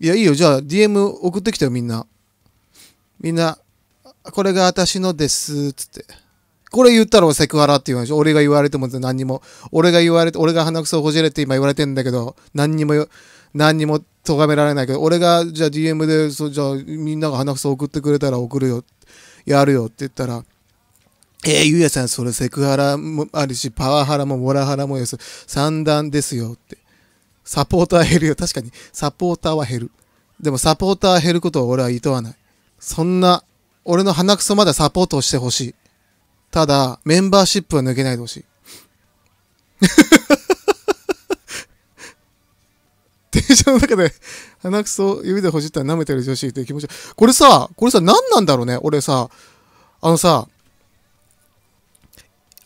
いや、いいよ。じゃあ、DM 送ってきたよ、みんな。みんな、これが私のです、つって。これ言ったらセクハラって言うでしょ。俺が言われても何にも。俺が言われて、俺が鼻くそをほじれて今言われてんだけど、何にも、何にも咎められないけど、俺が、じゃあ DM で、そじゃあみんなが鼻くそ送ってくれたら送るよ、やるよって言ったら、えー、ゆうやさん、それセクハラもあるし、パワハラもモラハラもよ、三段ですよって。サポーター減るよ。確かに、サポーターは減る。でもサポーター減ることは俺は厭わない。そんな、俺の鼻くそまだサポートをしてほしい。ただ、メンバーシップは抜けないでほしい。電車の中で鼻くそ指でほじったら舐めてる女子っていう気持ち。これさ、これさ、何なんだろうね俺さ、あのさ、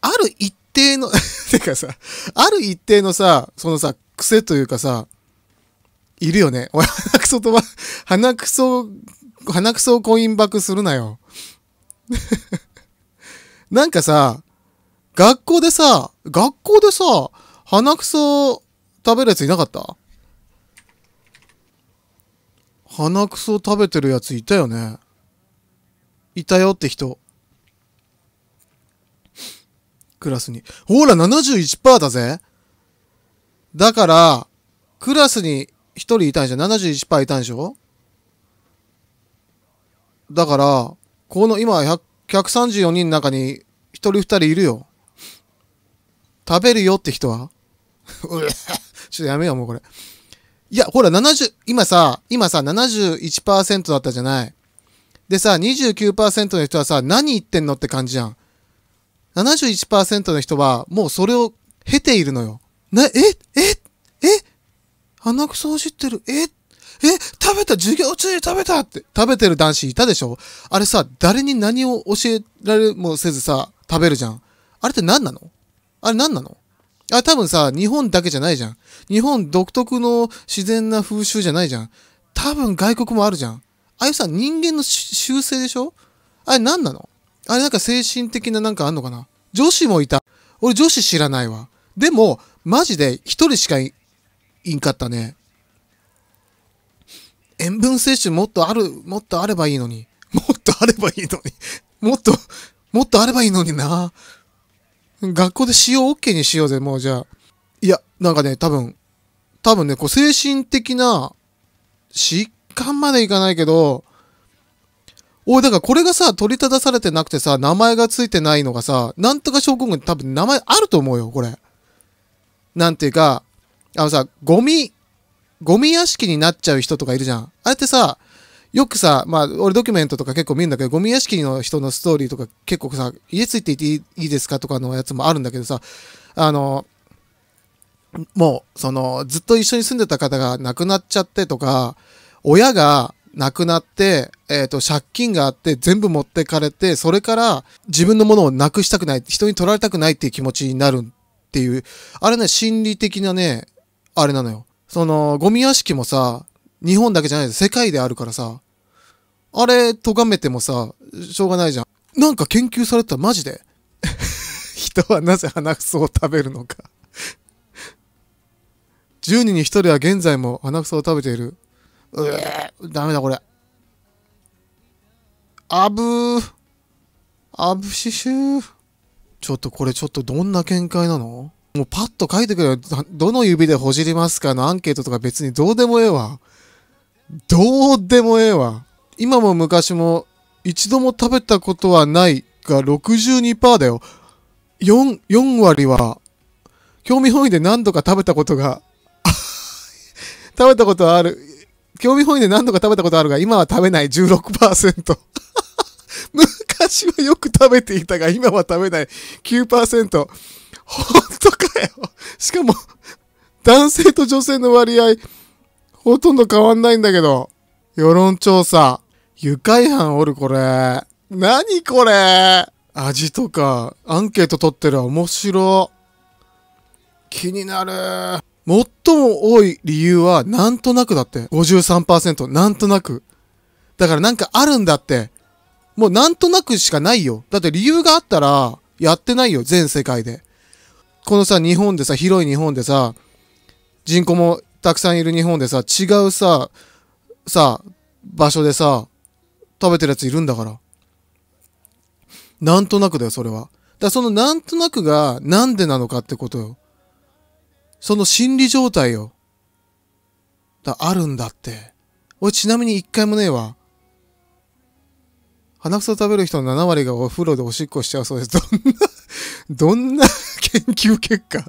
ある一定の てかさ、ある一定のさ、そのさ、癖というかさ、いるよね。俺、鼻くそとば、鼻くそ、鼻くそをコインバクするなよ。なんかさ、学校でさ、学校でさ、鼻くそ食べるやついなかった鼻くそ食べてるやついたよね。いたよって人。クラスに。ほら、71%だぜ。だから、クラスに一人いたんでしょ ?71% いたんでしょだから、この今1 3 4人の中に一人二人いるよ。食べるよって人は ちょっとやめよう、もうこれ。いや、ほら、70、今さ、今さ、71%だったじゃない。でさ、29%の人はさ、何言ってんのって感じじゃん。71%の人は、もうそれを経ているのよ。な、えええ鼻くそを知ってるええ食べた授業中に食べたって食べてる男子いたでしょあれさ、誰に何を教えられもせずさ、食べるじゃん。あれって何なのあれ何なのあ、多分さ、日本だけじゃないじゃん。日本独特の自然な風習じゃないじゃん。多分外国もあるじゃん。ああいうさ、人間の習性でしょあれ何なのあれなんか精神的ななんかあんのかな女子もいた。俺女子知らないわ。でも、マジで一人しかいんかったね。塩分摂取もっとある、もっとあればいいのに。もっとあればいいのに。もっと、もっとあればいいのにな。学校で使用 OK にしようぜ、もうじゃあ。いや、なんかね、多分、多分ね、こう精神的な疾患までいかないけど、おい、だからこれがさ、取り立たされてなくてさ、名前がついてないのがさ、なんとか症候群多分名前あると思うよ、これ。なんていうか、あのさ、ゴミ、ゴミ屋敷になっちゃう人とかいるじゃん。あれってさ、よくさ、まあ、俺ドキュメントとか結構見るんだけど、ゴミ屋敷の人のストーリーとか結構さ、家ついていていいですかとかのやつもあるんだけどさ、あの、もう、その、ずっと一緒に住んでた方が亡くなっちゃってとか、親が亡くなって、えっ、ー、と、借金があって全部持ってかれて、それから自分のものをなくしたくない、人に取られたくないっていう気持ちになるんっていう、あれね、心理的なね、あれなのよ。その、ゴミ屋敷もさ、日本だけじゃないで世界であるからさ、あれ、咎めてもさ、しょうがないじゃん。なんか研究されてた、マジで。人はなぜ鼻くそを食べるのか10人に1人は現在も鼻くそを食べている。うえダメだこれ。あぶー。あぶししゅー。ちょっとこれちょっとどんな見解なのもうパッと書いてくれよ。どの指でほじりますかのアンケートとか別にどうでもええわ。どうでもええわ。今も昔も一度も食べたことはないが62%だよ。4、4割は、興味本位で何度か食べたことが、食べたことはある。興味本位で何度か食べたことあるが、今は食べない16%。昔はよく食べていたが、今は食べない9%。本当かよ。しかも、男性と女性の割合、ほとんど変わんないんだけど。世論調査。愉快犯おるこれ。何これ味とか、アンケート取ってる面白。気になる。最も多い理由は、なんとなくだって。53%、なんとなく。だからなんかあるんだって。もうなんとなくしかないよ。だって理由があったら、やってないよ、全世界で。このさ、日本でさ、広い日本でさ、人口もたくさんいる日本でさ、違うさ、さ、場所でさ、食べてるやついるんだから。なんとなくだよ、それは。だからそのなんとなくが、なんでなのかってことよ。その心理状態よ。だ、あるんだって。俺ちなみに一回もねえわ。鼻くそ食べる人の7割がお風呂でおしっこしちゃうそうです。どんな、どんな研究結果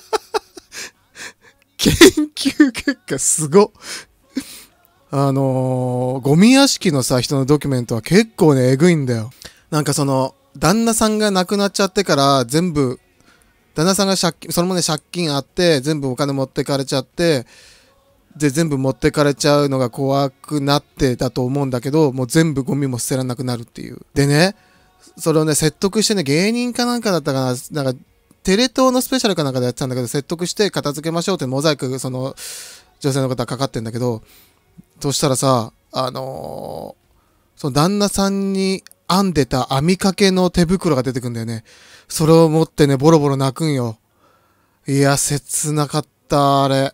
研究結果すごあのー、ゴミ屋敷のさ、人のドキュメントは結構ね、えぐいんだよ。なんかその、旦那さんが亡くなっちゃってから全部、旦那さんが借金、それもね、借金あって、全部お金持ってかれちゃって、で全部持ってかれちゃうのが怖くなってだと思うんだけど、もう全部ゴミも捨てらなくなるっていう。でね、それをね、説得してね、芸人かなんかだったかな、なんか、テレ東のスペシャルかなんかでやってたんだけど、説得して片付けましょうってモザイク、その、女性の方かかってんだけど、そしたらさ、あのー、その旦那さんに編んでた編みかけの手袋が出てくんだよね。それを持ってね、ボロボロ泣くんよ。いや、切なかった、あれ。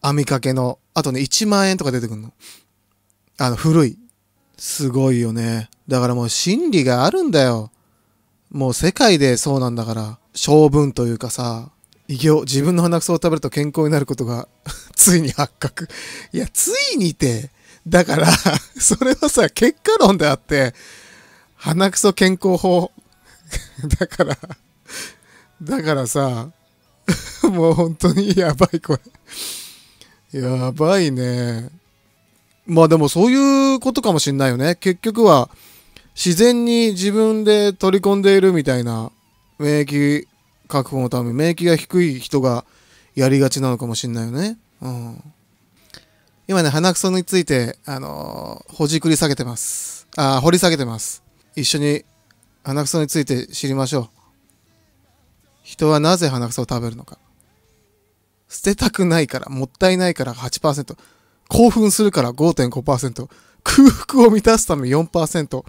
網掛けの、あとね、1万円とか出てくるの。あの、古い。すごいよね。だからもう心理があるんだよ。もう世界でそうなんだから、性分というかさ、異形、自分の鼻くそを食べると健康になることが ついに発覚。いや、ついにて、だからそれはさ、結果論であって、鼻くそ健康法 だから、だからさ、もう本当にやばいこれ。やばいね。まあでもそういうことかもしんないよね。結局は自然に自分で取り込んでいるみたいな免疫確保のため、免疫が低い人がやりがちなのかもしんないよね。うん。今ね、鼻くそについて、あのー、ほじくり下げてます。あ、掘り下げてます。一緒に鼻くそについて知りましょう。人はなぜ鼻くそを食べるのか。捨てたくないから、もったいないから8%、興奮するから5.5%、空腹を満たすため4%、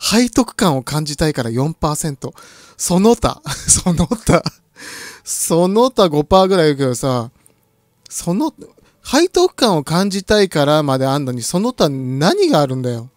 背徳感を感じたいから4%、その他、その他、その他5%ぐらい言うけどさ、その、背徳感を感じたいからまであんのに、その他何があるんだよ。